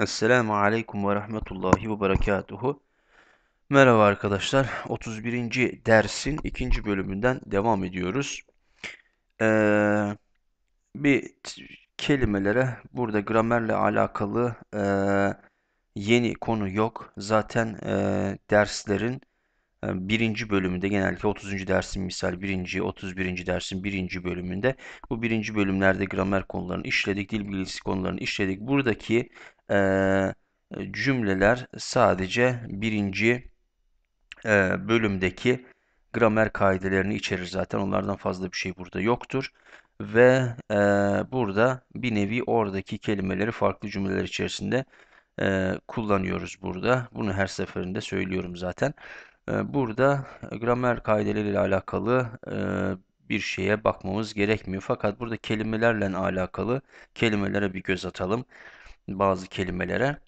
Esselamu Aleyküm ve Rahmetullahi ve Berekatuhu. Merhaba arkadaşlar. 31. dersin 2. bölümünden devam ediyoruz. Ee, bir kelimelere burada gramerle alakalı e, yeni konu yok. Zaten e, derslerin e, birinci bölümünde genellikle 30. dersin misal birinci, 31. dersin birinci bölümünde bu birinci bölümlerde gramer konularını işledik, dil bilgisi konularını işledik. Buradaki e, cümleler sadece birinci e, bölümdeki gramer kaidelerini içerir zaten. Onlardan fazla bir şey burada yoktur. Ve e, burada bir nevi oradaki kelimeleri farklı cümleler içerisinde e, kullanıyoruz burada. Bunu her seferinde söylüyorum zaten. E, burada gramer kaideleriyle alakalı e, bir şeye bakmamız gerekmiyor. Fakat burada kelimelerle alakalı kelimelere bir göz atalım bazı kelimelere.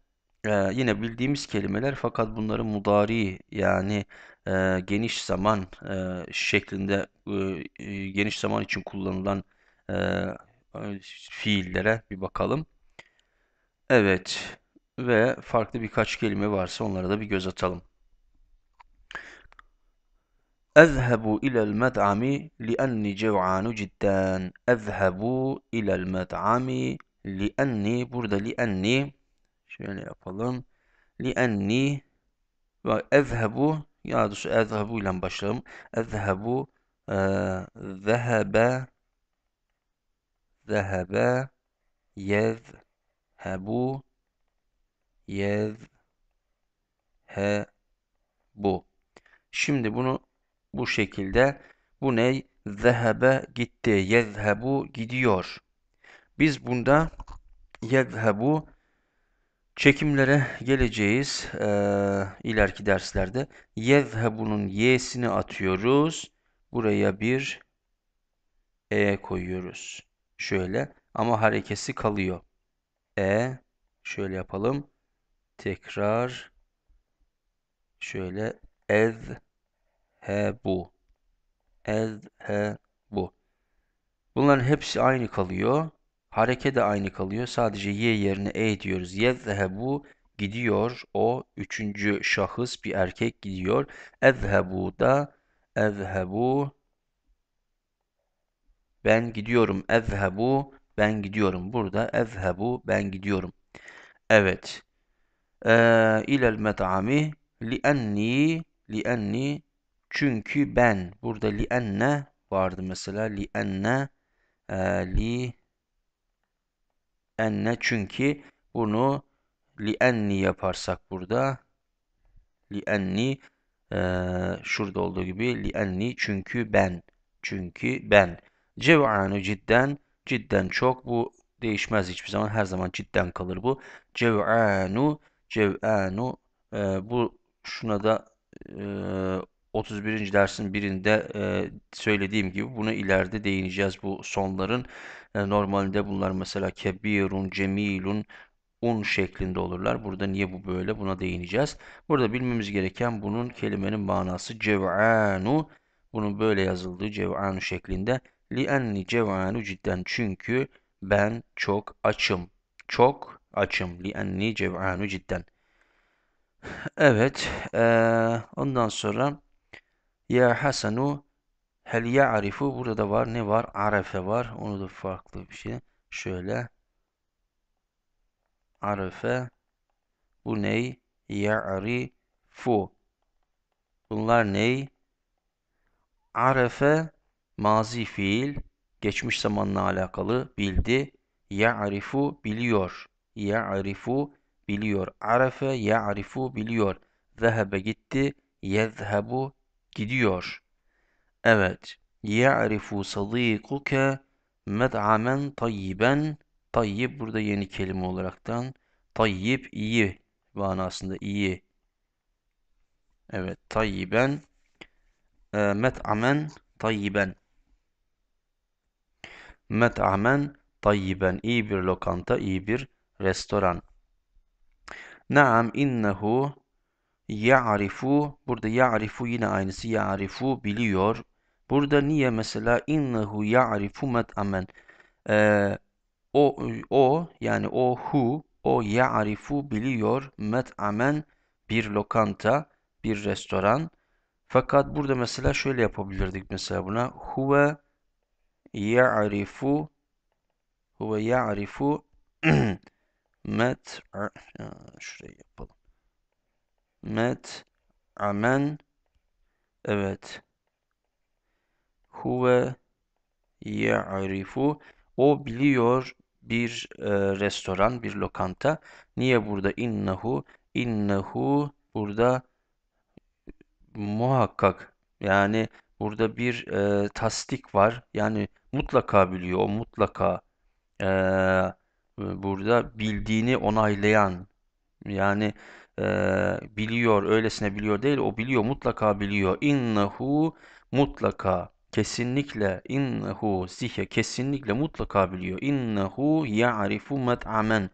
Ee, yine bildiğimiz kelimeler fakat bunları mudari yani e, geniş zaman e, şeklinde e, geniş zaman için kullanılan e, fiillere bir bakalım. Evet ve farklı birkaç kelime varsa onlara da bir göz atalım. Ezhebu ilel med'ami li'enni cev'anu cidden. Ezhebu ilel med'ami Li li'enni burada li'enni şöyle yapalım. li Li'enni ve ezhebu ya doğrusu ezhebu ile başlayalım. Ezhebu e, zehebe zehebe yezhebu yezhebu Şimdi bunu bu şekilde bu ne? Zehebe gitti. Yezhebu gidiyor. Biz bunda yezhebu çekimlere geleceğiz e, ileriki derslerde. Yezhebunun y'sini atıyoruz. Buraya bir e koyuyoruz. Şöyle ama harekesi kalıyor. E şöyle yapalım. Tekrar şöyle ez he bu. Ez he bu. Bunların hepsi aynı kalıyor. Hareke de aynı kalıyor. Sadece ye yerine e diyoruz. Yezhebu gidiyor. O üçüncü şahıs bir erkek gidiyor. Ezhebu da ezhebu ben gidiyorum. Ezhebu ben gidiyorum. Burada ezhebu ben gidiyorum. Evet. Ee, ilel met'ami li'enni li'enni çünkü ben burada li'enne vardı mesela li'enne e, li enne çünkü bunu li enni yaparsak burada li enni e, şurada olduğu gibi li enni çünkü ben çünkü ben cev'anu cidden cidden çok bu değişmez hiçbir zaman her zaman cidden kalır bu cev'anu cev'anu e, bu şuna da e, 31. dersin birinde e, söylediğim gibi bunu ileride değineceğiz bu sonların. E, normalde bunlar mesela kebirun, cemilun, un şeklinde olurlar. Burada niye bu böyle buna değineceğiz. Burada bilmemiz gereken bunun kelimenin manası cev'anu. Bunun böyle yazıldığı cev'anu şeklinde. Li'enni cev'anu cidden çünkü ben çok açım. Çok açım. Li'enni cev'anu cidden. Evet. Ee, ondan sonra ya Hasanu hel ya'rifu burada da var ne var? Arefe var. Onu da farklı bir şey. Şöyle Arefe bu ney? Ya'rifu Bunlar ney? Arefe mazi fiil geçmiş zamanla alakalı bildi. Ya'rifu biliyor. Ya'rifu biliyor. Arefe ya'rifu biliyor. Zehebe gitti. Yezhebu Gidiyor. Evet. يَعْرِفُ صَد۪يقُكَ مَدْعَمًا طَيِّبًا Tayyip burada yeni kelime olaraktan. Tayyip iyi manasında iyi. Evet. Tayyiben. E, met'amen tayyiben. Met'amen tayyiben. İyi bir lokanta, iyi bir restoran. Naam innehu Ya'rifu burada ya'rifu yine aynısı ya'rifu biliyor. Burada niye mesela innehu ya'rifu met'amen ee, o o yani o hu o ya'rifu biliyor met amen bir lokanta, bir restoran. Fakat burada mesela şöyle yapabilirdik mesela buna huve ya'rifu huve ya'rifu met şurayı yapalım met amen evet huve ya'rifu o biliyor bir e, restoran, bir lokanta. Niye burada innehu? İnnehu burada muhakkak yani burada bir e, tasdik var. Yani mutlaka biliyor. O mutlaka e, burada bildiğini onaylayan yani e, biliyor, öylesine biliyor değil, o biliyor, mutlaka biliyor. İnnehu mutlaka, kesinlikle, innehu zihe, kesinlikle mutlaka biliyor. İnnehu ya'rifu met'amen.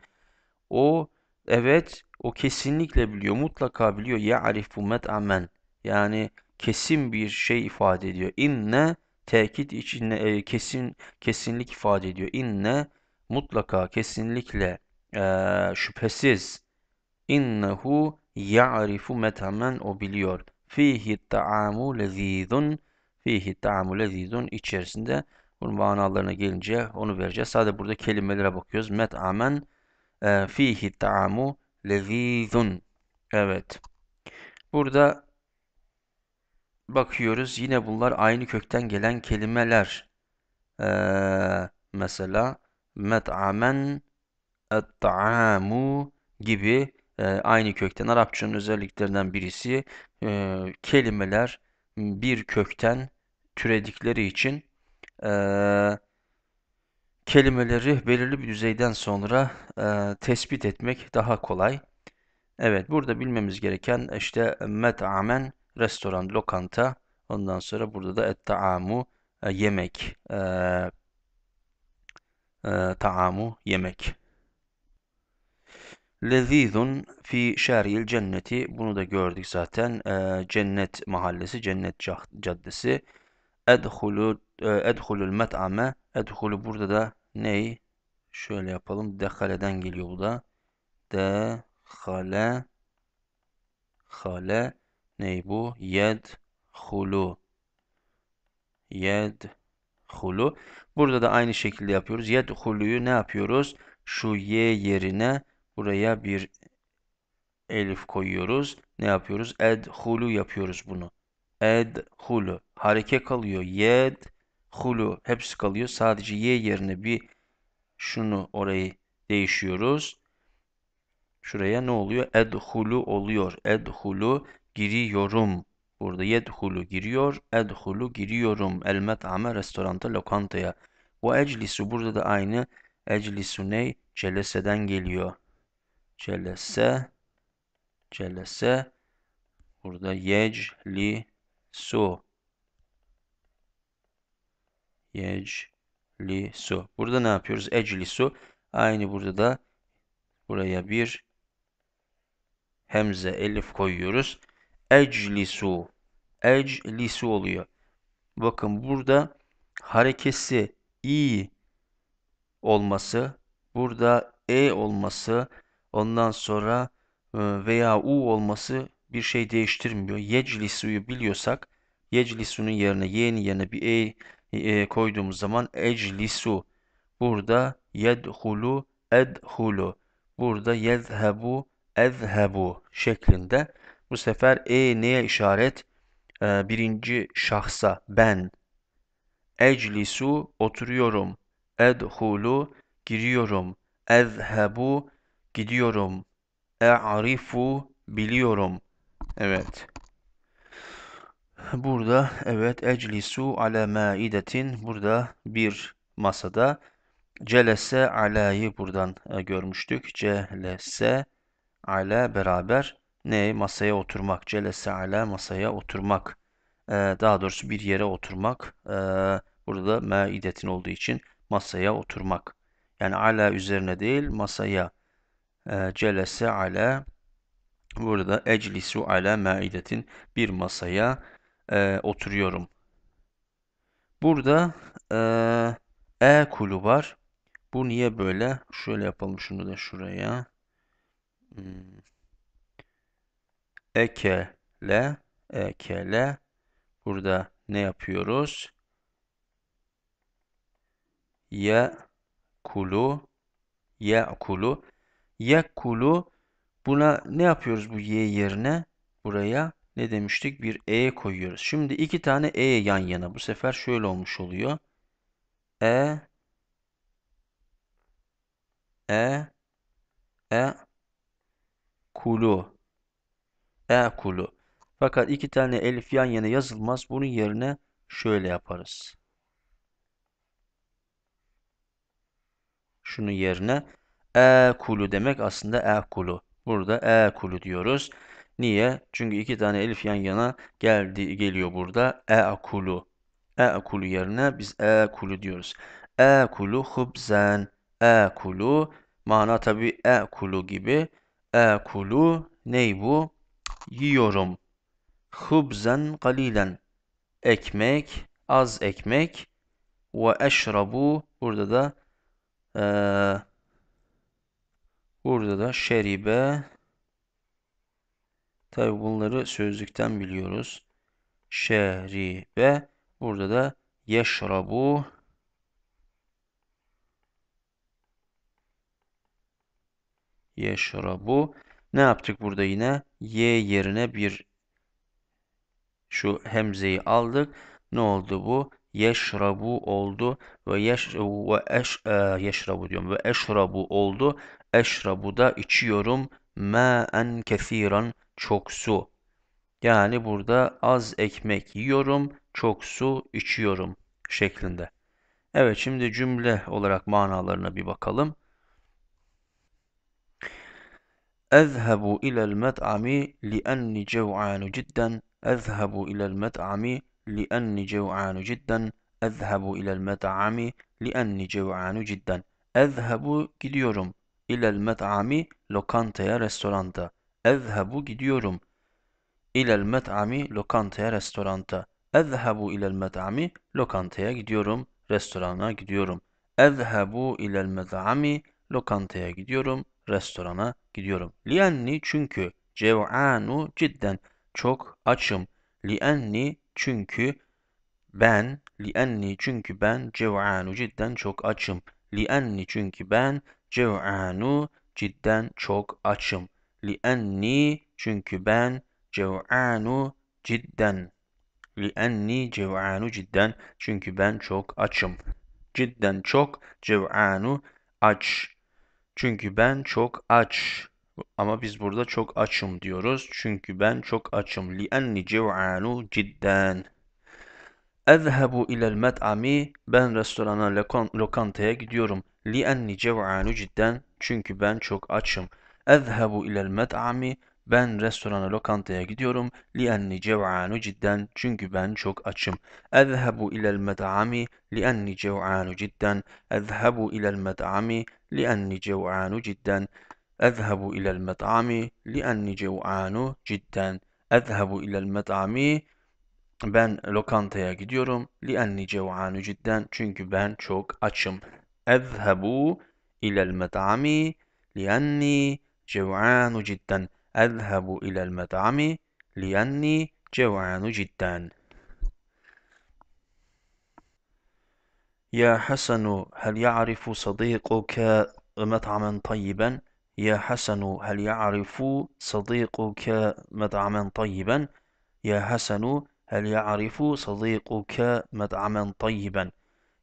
O, evet, o kesinlikle biliyor, mutlaka biliyor. Ya'rifu met'amen. Yani kesin bir şey ifade ediyor. İnne, tekit için e, kesin kesinlik ifade ediyor. İnne mutlaka kesinlikle e, şüphesiz İnnehu ya'rifu metamen o biliyor. Fihi ta'amu lezizun. Fihi ta'amu lezizun içerisinde bunun manalarına gelince onu vereceğiz. Sadece burada kelimelere bakıyoruz. Met'amen e, fihi ta'amu lezizun. Evet. Burada bakıyoruz. Yine bunlar aynı kökten gelen kelimeler. Ee, mesela met'amen et gibi ee, aynı kökten. Arapçanın özelliklerinden birisi e, kelimeler bir kökten türedikleri için e, kelimeleri belirli bir düzeyden sonra e, tespit etmek daha kolay. Evet burada bilmemiz gereken işte met'amen restoran, lokanta. Ondan sonra burada da ettaamu e, yemek. E, e, taamu yemek. Lezizun fi şer'il cenneti. Bunu da gördük zaten. Ee, cennet mahallesi, cennet caddesi. Edhulu, e, edhulul met'ame. Edhulu burada da ney? Şöyle yapalım. Dehaleden geliyor bu da. Dehale. Hale. Ney bu? Yed hulu. Burada da aynı şekilde yapıyoruz. Yed ne yapıyoruz? Şu y yerine Buraya bir elif koyuyoruz. Ne yapıyoruz? Edhulu yapıyoruz bunu. Edhulu. Hareke kalıyor. Yed hulu. Hepsi kalıyor. Sadece y yerine bir şunu orayı değişiyoruz. Şuraya ne oluyor? Edhulu oluyor. Edhulu giriyorum. Burada yedhulu giriyor. Edhulu giriyorum. El met'ame restoranta lokantaya. Bu eclisu burada da aynı. Eclisu ney? Celeseden geliyor. Celese celese burada yeclisu yeclisu burada ne yapıyoruz? Eclisu aynı burada da buraya bir hemze elif koyuyoruz. Eclisu eclisu oluyor. Bakın burada harekesi i olması, burada e olması, Ondan sonra e, veya u olması bir şey değiştirmiyor. Yeclisu'yu biliyorsak yeclisu'nun yerine y'nin yerine bir e, e koyduğumuz zaman eclisu. Burada yedhulu edhulu. Burada yezhebu edhebu şeklinde. Bu sefer e neye işaret? E, birinci şahsa ben. Eclisu oturuyorum. Edhulu giriyorum. Ezhebu Gidiyorum. E'arifu biliyorum. Evet. Burada evet eclisu ala maidetin burada bir masada celese alayı buradan e, görmüştük. Celese ala beraber ne masaya oturmak. Celese ala masaya oturmak. E, daha doğrusu bir yere oturmak. E, burada maidetin olduğu için masaya oturmak. Yani ala üzerine değil masaya e, celese ala burada eclisu ala maidetin bir masaya e, oturuyorum. Burada e, e kulu var. Bu niye böyle? Şöyle yapalım şunu da şuraya. Hmm. Ekele, ekele. Burada ne yapıyoruz? Ye kulu, ye kulu yekulu buna ne yapıyoruz bu y yerine? Buraya ne demiştik? Bir e koyuyoruz. Şimdi iki tane e yan yana. Bu sefer şöyle olmuş oluyor. E E E kulu E kulu. Fakat iki tane elif yan yana yazılmaz. Bunun yerine şöyle yaparız. Şunun yerine e kulu demek aslında e kulu. Burada e kulu diyoruz. Niye? Çünkü iki tane elif yan yana geldi geliyor burada. E kulu. E kulu yerine biz e kulu diyoruz. E kulu hubzen. E kulu mana tabi e kulu gibi. E kulu ney bu? Yiyorum. Hubzen galilen. Ekmek, az ekmek. Ve eşrabu burada da eee Burada da şeribe. Tabi bunları sözlükten biliyoruz. Şeribe. Burada da yeşrabu. Yeşrabu. Ne yaptık burada yine? Y yerine bir şu hemzeyi aldık. Ne oldu bu? Yeşrabu oldu ve yeş ve eş e, yeşrabu diyorum ve eşrabu oldu. Eşrabu da içiyorum ma'en kesiran çok su. Yani burada az ekmek yiyorum, çok su içiyorum şeklinde. Evet şimdi cümle olarak manalarına bir bakalım. Ezhebu ilel met'ami li'enni cev'anu cidden. Ezhebu ilel met'ami li'enni cev'anu cidden. Ezhebu ilel met'ami li'enni cev'anu cidden. Ezhebu gidiyorum. İlel met'ami lokantaya restoranta. Ezhebu gidiyorum. İlel met'ami lokantaya restoranta. Ezhebu ilel met'ami lokantaya gidiyorum. Restorana gidiyorum. Ezhebu ilel met'ami lokantaya gidiyorum. Restorana gidiyorum. Lienni çünkü cev'anu cidden çok açım. Lienni çünkü ben lienni çünkü ben cev'anu cidden çok açım. Lienni çünkü ben cev'anu cidden çok açım. Li Li'enni çünkü ben cev'anu cidden. li Li'enni cev'anu cidden çünkü ben çok açım. Cidden çok cev'anu aç. Çünkü ben çok aç. Ama biz burada çok açım diyoruz. Çünkü ben çok açım. Li Li'enni cev'anu cidden. Ezhebu ilel met'ami. Ben restorana, lokantaya gidiyorum. لأني جوعان جدا çünkü ben çok açım. أذهب إلى المطعم ben restorana lokantaya gidiyorum لأني جوعان جدا çünkü ben çok açım. أذهب إلى المطعم لأني جوعان جدا أذهب إلى المطعم لأني جوعان جدا أذهب إلى المطعم لأني جوعان جدا أذهب إلى المطعم ben lokantaya gidiyorum لأني جوعان جدا çünkü ben çok açım. أذهب إلى المطعم لأني جوعان جدا أذهب إلى المطعم لأني جوعان جدا يا حسن هل يعرف صديقك مطعما طيبا يا حسن هل يعرف صديقك مطعما طيبا يا حسن هل يعرف صديقك مطعما طيبا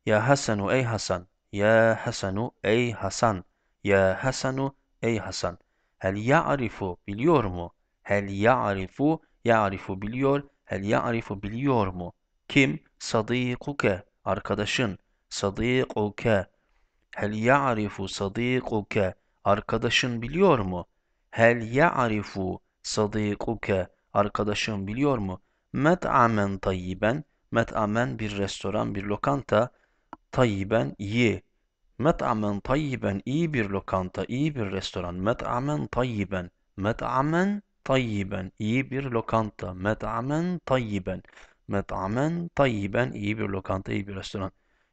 يا حسن أي حسن Ya Hasanu ey Hasan. Ya Hasanu ey Hasan. Hel ya'rifu biliyor mu? Hel ya'rifu ya'rifu biliyor. Hel ya'rifu biliyor mu? Kim? Sadikuke arkadaşın. Sadikuke. Hel ya'rifu sadikuke arkadaşın biliyor mu? Hel ya'rifu sadikuke arkadaşın biliyor mu? Met'amen tayyiben. Met'amen bir restoran, bir lokanta tayyiben iyi. Met'amen tayyiben iyi bir lokanta, iyi bir restoran. Met'amen tayyiben. Met'amen tayyiben iyi bir lokanta. Met'amen tayyiben. Met'amen tayyiben iyi bir lokanta, iyi bir restoran.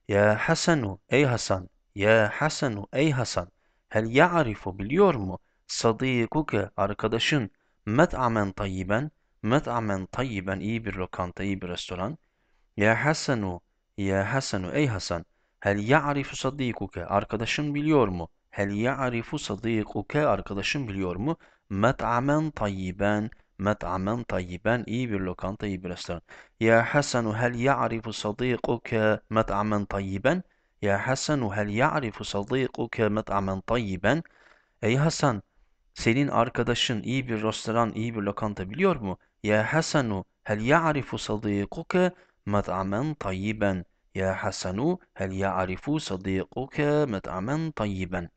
Ya Hasanu ey Hasan. Ya Hasanu ey Hasan. Hel ya'rifu biliyor mu? Sadikuke arkadaşın. Met'amen tayyiben. Met'amen tayyiben iyi bir lokanta, iyi bir restoran. Ya Hasanu ya Hasanu ey Hasan. Hel ya'rifu sadikuke. Arkadaşın biliyor mu? Hel ya'rifu sadikuke. Arkadaşın biliyor mu? Met'amen tayyiben. Met'amen tayyiben. iyi bir lokanta, iyi bir restoran. Ya Hasanu hel ya'rifu sadikuke. Met'amen tayyiben. Ya Hasanu hel ya'rifu sadikuke. Met'amen tayyiben. Ey Hasan. Senin arkadaşın iyi bir restoran, iyi bir lokanta biliyor mu? Ya Hasanu hel ya'rifu sadikuke مطعما طيبا يا حسن هل يعرف صديقك مطعما طيبا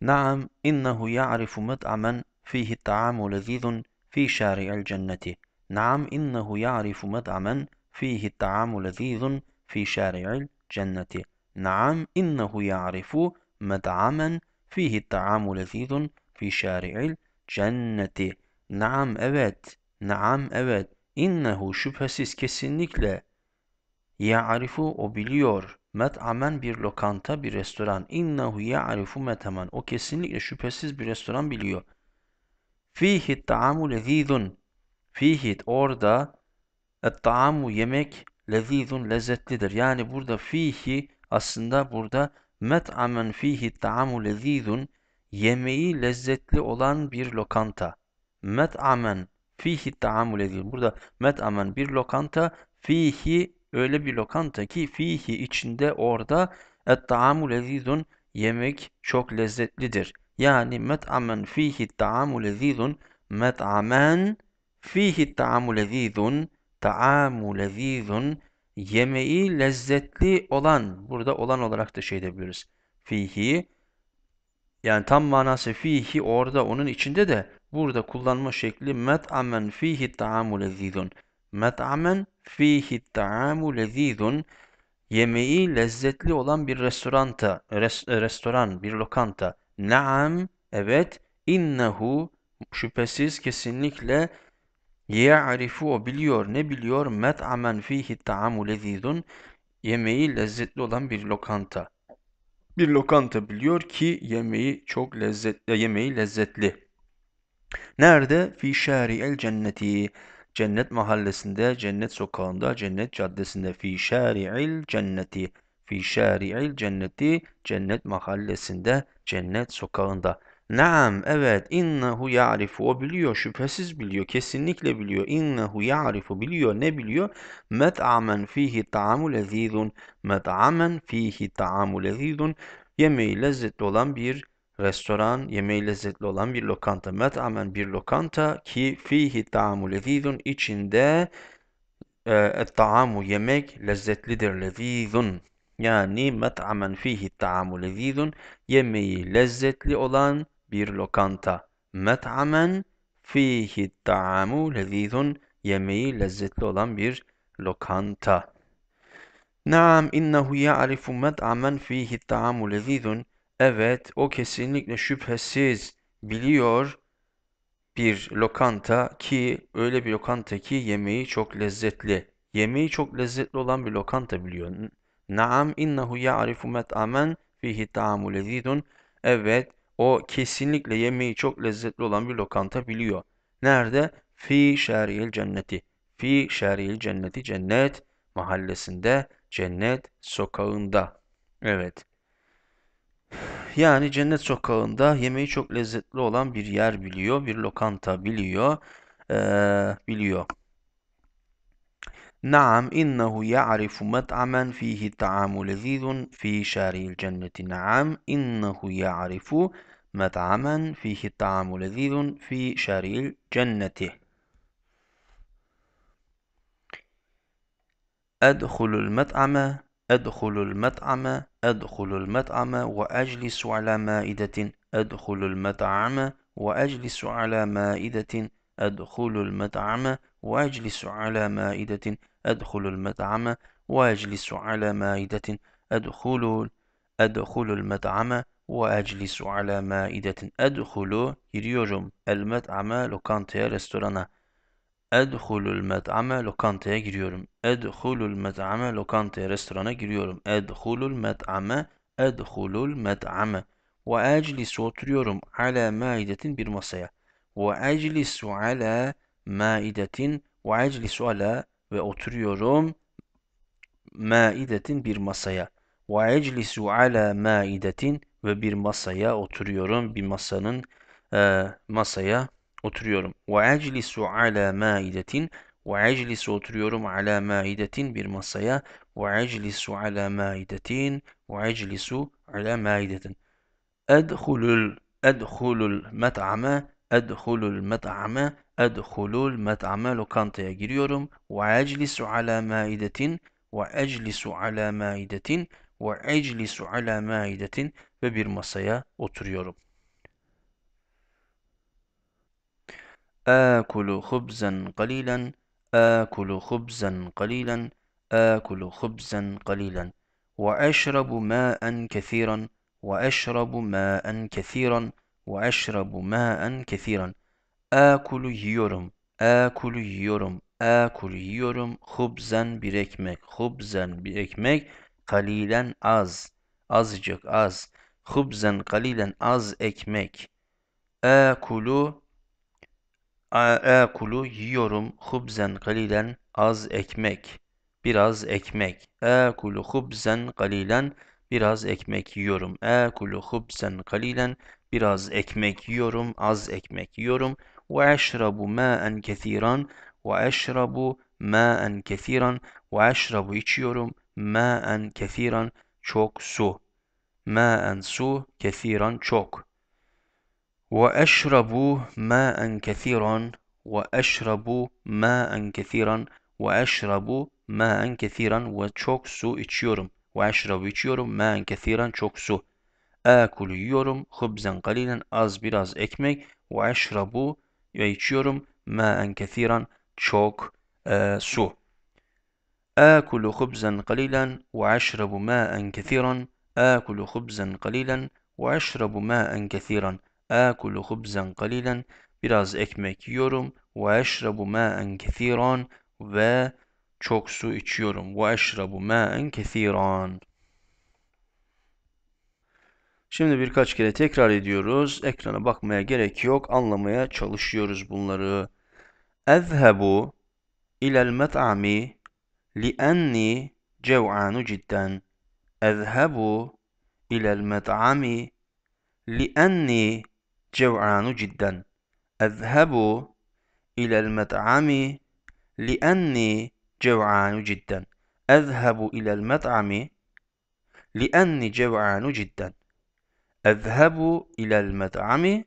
نعم إنه يعرف مطعما فيه الطعام لذيذ في شارع الجنة نعم إنه يعرف مطعما فيه الطعام لذيذ في شارع الجنة نعم إنه يعرف مطعما فيه الطعام لذيذ في شارع الجنة نعم أبت Naam evet. İnnehu şüphesiz kesinlikle. Ya'rifu o biliyor. Met'amen bir lokanta bir restoran. İnnehu ya'rifu met'amen. O kesinlikle şüphesiz bir restoran biliyor. Fihi ta'amu lezizun. Fihi orada ta'amu yemek lezizun lezzetlidir. Yani burada fihi aslında burada met'amen fihi ta'amu lezizun yemeği lezzetli olan bir lokanta. Met'amen Fihi taamül edilir. Burada met'amen bir lokanta. Fihi öyle bir lokanta ki fihi içinde orada et taamül lezizun yemek çok lezzetlidir. Yani met'amen fihi taamül lezizun met'amen fihi taamül lezizun taamül lezizun yemeği lezzetli olan burada olan olarak da şey diyebiliriz. Fihi yani tam manası fihi orada onun içinde de Burada kullanma şekli met'amen fihi ta'amu lezizun. Met'amen fihi ta'amu lezizun. Yemeği lezzetli olan bir restoranta, res, restoran, bir lokanta. Naam, evet. İnnehu, şüphesiz kesinlikle ya'rifu o biliyor. Ne biliyor? Met'amen fihi ta'amu lezizun. Yemeği lezzetli olan bir lokanta. Bir lokanta biliyor ki yemeği çok lezzetli, yemeği lezzetli. Nerede? Fi şari'el cenneti. Cennet mahallesinde, cennet sokağında, cennet caddesinde. Fi şari'il cenneti. Fi şari'il cenneti. Cennet mahallesinde, cennet sokağında. Naam evet innehu ya'rifu o biliyor şüphesiz biliyor kesinlikle biliyor innehu ya'rifu biliyor ne biliyor met'amen fihi ta'amu lezizun met'amen fihi ta'amu lezizun yemeği lezzetli olan bir restoran, yemeği lezzetli olan bir lokanta. Met'amen bir lokanta ki fihi ta'amu lezizun içinde e, ta'amu yemek lezzetlidir lezizun. Yani met'amen fihi ta'amu lezizun yemeği lezzetli olan bir lokanta. Met'amen fihi ta'amu lezizun yemeği lezzetli olan bir lokanta. Naam innehu ya'rifu met'amen fihi ta'amu lezizun Evet, o kesinlikle şüphesiz biliyor bir lokanta ki öyle bir lokanta ki yemeği çok lezzetli. Yemeği çok lezzetli olan bir lokanta biliyor. Naam innehu ya'rifu met'amen fihi ta'amu lezidun. Evet, o kesinlikle yemeği çok lezzetli olan bir lokanta biliyor. Nerede? Fi şeril cenneti. Fi şeril cenneti cennet mahallesinde, cennet sokağında. Evet. Yani cennet sokağında yemeği çok lezzetli olan bir yer biliyor. Bir lokanta biliyor. Ee, biliyor. نعم إنه يعرف مطعما فيه طعام لذيذ في شارع الجنة نعم إنه يعرف مطعما فيه طعام لذيذ في شارع الجنة أدخل المطعم أدخل المطعم أدخل المطعم وأجلس على مائدة أدخل المطعم وأجلس على مائدة أدخل المطعم وأجلس على مائدة أدخل المطعم وأجلس على مائدة أدخل أدخل المطعم وأجلس على مائدة أدخل يريوجم المطعم لوكانتي ريستورانا Edhulul met'ame lokantaya giriyorum. Edhulul met'ame lokantaya restorana giriyorum. Edhulul met'ame edhulul met'ame ve eclisu oturuyorum ala maidetin bir masaya. Ve eclisu ala maidetin ve eclisu ala ve oturuyorum maidetin bir masaya. Ve eclisu ala maidetin ve bir masaya oturuyorum. Bir masanın e, masaya oturuyorum. Ve eclisu ala maidetin ve eclisu oturuyorum ala maidetin bir masaya ve eclisu ala maidetin ve eclisu ala maidetin. Edhulul edhulul met'ame edhulul met'ame edhulul met'ame lokantaya giriyorum. Ve eclisu ala maidetin ve eclisu ala maidetin ve eclisu ala maidetin ve bir masaya oturuyorum. آكل خبزا قليلا آكل خبزا قليلا آكل خبزا قليلا وأشرب ماء كثيرا وأشرب ماء كثيرا وأشرب ماء كثيرا آكل يورم آكل يورم آكل يورم خبزا بريكمك خبزا بريكمك قليلا أز أزجك أز خبزا قليلا أز إكمك آكل Aekulu yiyorum hubzen galilen az ekmek. Biraz ekmek. Aekulu hubzen galilen biraz ekmek yiyorum. Aekulu hubzen galilen biraz ekmek yiyorum. Az ekmek yiyorum. Ve eşrabu ma'en kethiran. Ve eşrabu ma'en kethiran. Ve eşrabu içiyorum. Ma'en kethiran. Çok su. Ma'en su. Kethiran çok. وأشربوا ماء كثيرا وأشربوا ماء كثيرا وأشربوا ماء كثيرا ve سو إتشيورم içiyorum. وأشرب içiyorum ماء كثيرا çok سو آكل يورم خبزا قليلا أز براز إكمي وأشربوا إتشيورم ماء كثيرا çok آه، سو آكل خبزا قليلا وأشرب ماء كثيرا آكل خبزا قليلا وأشرب ماء كثيرا Akulu hubzen galilen. Biraz ekmek yiyorum. Ve eşrabu ma'en kethiran. Ve çok su içiyorum. Ve eşrabu ma'en kethiran. Şimdi birkaç kere tekrar ediyoruz. Ekrana bakmaya gerek yok. Anlamaya çalışıyoruz bunları. Ezhebu ilel met'ami li'enni cev'anu cidden. Ezhebu ilel met'ami li'enni جوعان جدا أذهب إلى المطعم لأني جوعان جدا أذهب إلى المطعم لأني جوعان جدا أذهب إلى المطعم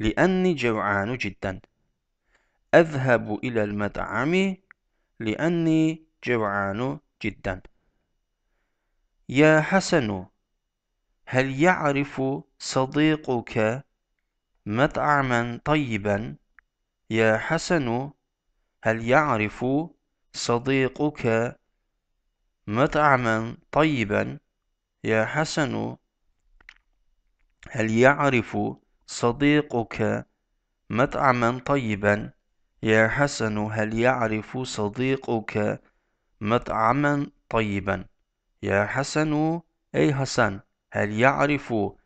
لأني جوعان جدا أذهب إلى المطعم لأني جوعان جدا يا حسن هل يعرف صديقك مطعما طيبا يا حسن هل يعرف صديقك مطعما طيبا يا حسن هل يعرف صديقك مطعما طيبا يا حسن هل يعرف صديقك مطعما طيبا يا حسن أي حسن Hel ya'rifu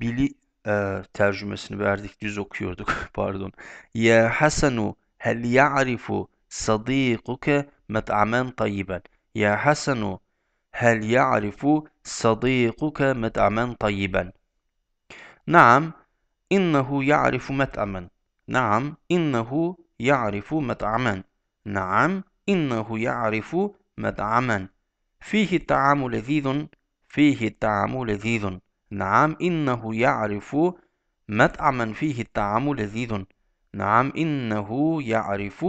bili e, tercümesini verdik düz okuyorduk pardon. Ya Hasanu hel ya'rifu sadîkuke met'amen tayyiben. Ya Hasanu هل يعرف صديقك مطعما طيبا نعم إنه يعرف مطعما نعم إنه يعرف مطعما نعم إنه يعرف مطعما فيه الطعام لذيذ فيه الطعام لذيذ نعم إنه يعرف مطعما فيه الطعام لذيذ نعم إنه يعرف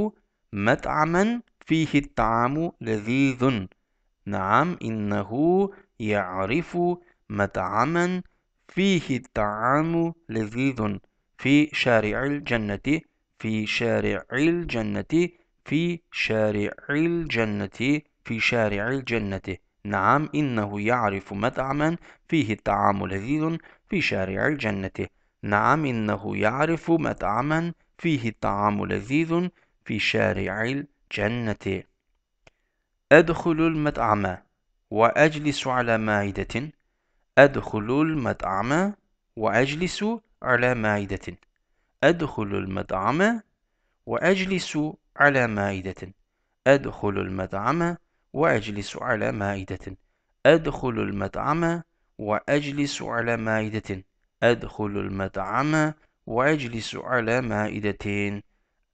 مطعما فيه الطعام لذيذ نعم إنه يعرف مطعما فيه الطعام لذيذ في شارع الجنة في شارع الجنة في شارع الجنة في شارع الجنة نعم إنه يعرف مطعما فيه الطعام لذيذ في شارع الجنة نعم إنه يعرف مطعما فيه الطعام لذيذ في شارع الجنة أدخل المطعم وأجلس على مائدة أدخل المطعم وأجلس على مائدة أدخل المطعم وأجلس على مائدة أدخل المطعم وأجلس على مائدة أدخل المطعم وأجلس على مائدة أدخل المطعم وأجلس على مائدتين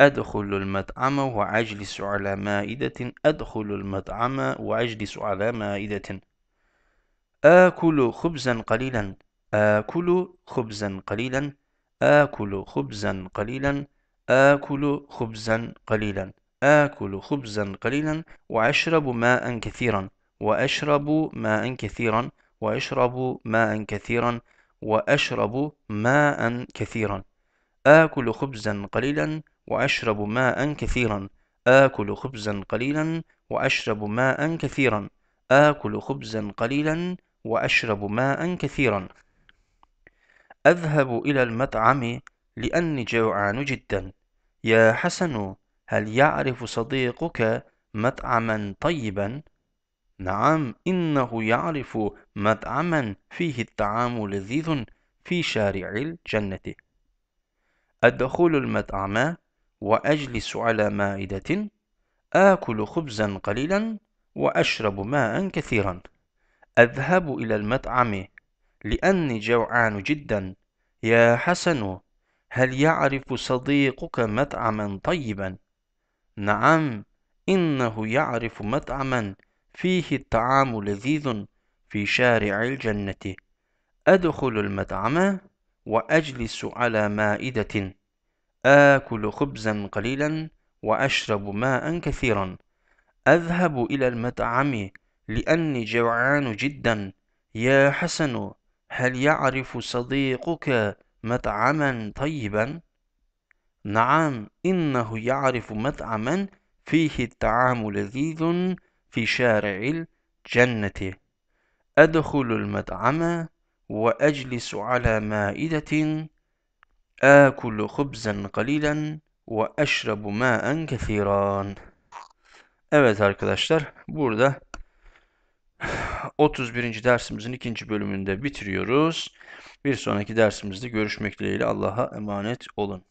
أدخل المطعم وأجلس على مائدة أدخل المطعم وأجلس على مائدة آكل خبزا قليلا آكل خبزا قليلا آكل خبزا قليلا آكل خبزا قليلا آكل خبزا قليلا وأشرب ماء كثيرا وأشرب ماء كثيرا وأشرب ماء كثيرا وأشرب ماء كثيرا آكل خبزا قليلا وأشرب ماء كثيرا آكل خبزا قليلا وأشرب ماء كثيرا آكل خبزا قليلا وأشرب ماء كثيرا أذهب إلى المطعم لأني جوعان جدا يا حسن هل يعرف صديقك مطعما طيبا نعم إنه يعرف مطعما فيه الطعام لذيذ في شارع الجنة أدخل المطعم وأجلس على مائدة آكل خبزا قليلا وأشرب ماء كثيرا أذهب إلى المطعم لأني جوعان جدا يا حسن هل يعرف صديقك مطعما طيبا نعم إنه يعرف مطعما فيه الطعام لذيذ في شارع الجنة أدخل المطعم وأجلس على مائدة آكل خبزا قليلا وأشرب ماء كثيرا أذهب إلى المطعم لأني جوعان جدا يا حسن هل يعرف صديقك مطعما طيبا Naam innehu ya'rifu met'amen fihi ta'amu lezizun fi şari'il cenneti. Edhulul met'ame ve eclisu ala maidetin akulu hubzen qalilan ve eşrebu Evet arkadaşlar burada 31. dersimizin ikinci bölümünde bitiriyoruz. Bir sonraki dersimizde görüşmek dileğiyle Allah'a emanet olun.